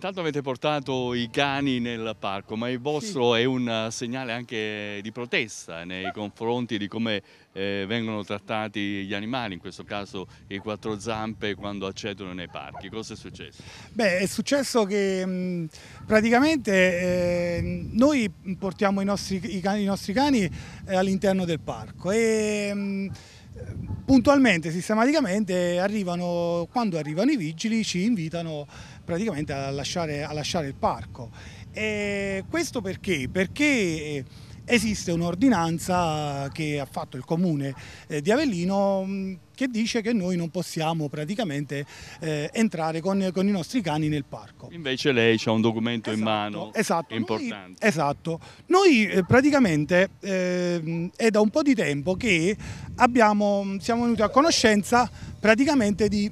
Intanto avete portato i cani nel parco, ma il vostro sì. è un eh, segnale anche di protesta nei confronti di come eh, vengono trattati gli animali, in questo caso i quattro zampe, quando accedono nei parchi. Cosa è successo? Beh, è successo che mh, mm, praticamente eh, noi portiamo i nostri, i cani, i nostri cani eh, all'interno del parco e... Mh, mm, puntualmente, sistematicamente arrivano, quando arrivano i vigili ci invitano praticamente a lasciare, a lasciare il parco. E questo perché? Perché eh, esiste un'ordinanza che ha fatto il comune eh, di Avellino mm, che dice che noi non possiamo praticamente eh, entrare con, con, i nostri cani nel parco. Invece lei ha un documento esatto, in mano esatto, importante. Noi, esatto, noi eh, praticamente eh, è da un po' di tempo che abbiamo, mm, siamo venuti a conoscenza praticamente di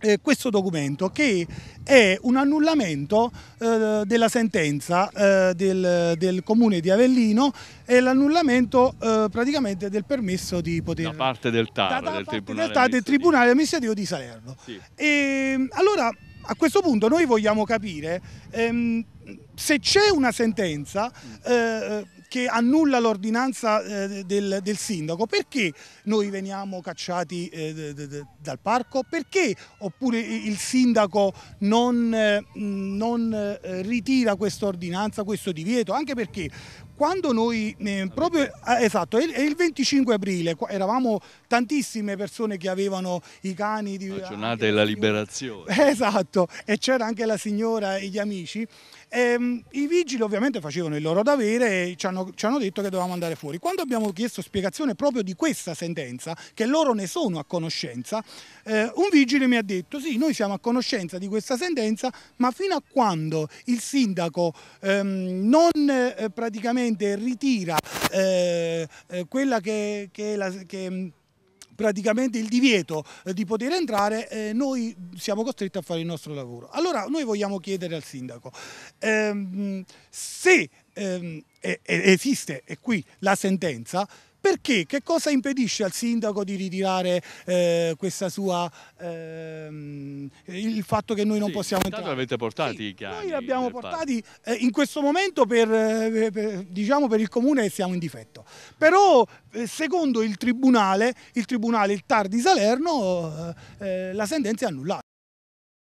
eh, questo documento che è un annullamento eh, della sentenza eh, del, del, comune di Avellino e l'annullamento eh, praticamente del permesso di poter... Da parte del TAR, da, da del, parte tribunale del, TAR, del Tribunale Amministrativo di Salerno. Sì. E, ehm, allora a questo punto noi vogliamo capire ehm, se c'è una sentenza eh, che annulla l'ordinanza eh, del, del, sindaco, perché noi veniamo cacciati eh, dal parco? Perché oppure il sindaco non, eh, non eh, ritira questa ordinanza, questo divieto? Anche perché quando noi, eh, proprio, eh, esatto, è, il 25 aprile, qua, eravamo tantissime persone che avevano i cani. Di, la giornata della liberazione. Esatto, e c'era anche la signora e gli amici. Ehm, I vigili ovviamente facevano il loro davere e ci hanno, ci hanno detto che dovevamo andare fuori. Quando abbiamo chiesto spiegazione proprio di questa sentenza, che loro ne sono a conoscenza, eh, un vigile mi ha detto sì, noi siamo a conoscenza di questa sentenza, ma fino a quando il sindaco ehm, non eh, praticamente ritira eh, eh quella che, che, la, che praticamente il divieto eh, di poter entrare, eh, noi siamo costretti a fare il nostro lavoro. Allora noi vogliamo chiedere al sindaco ehm, se ehm, esiste, è qui la sentenza, perché? Che cosa impedisce al sindaco di ritirare eh, questa sua, ehm, il fatto che noi non sì, possiamo entrare? l'avete portati sì, i cani? Noi li abbiamo portati eh, in questo momento per, eh, per, diciamo per il comune siamo in difetto. Però eh, secondo il tribunale, il tribunale il TAR di Salerno, eh, la sentenza è annullata.